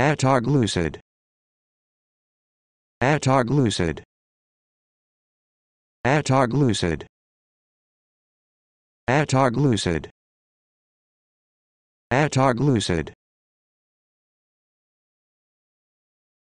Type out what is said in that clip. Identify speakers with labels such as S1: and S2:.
S1: Atoglucid. Atoglucid. Atoglucid. Atoglucid. Atoglucid.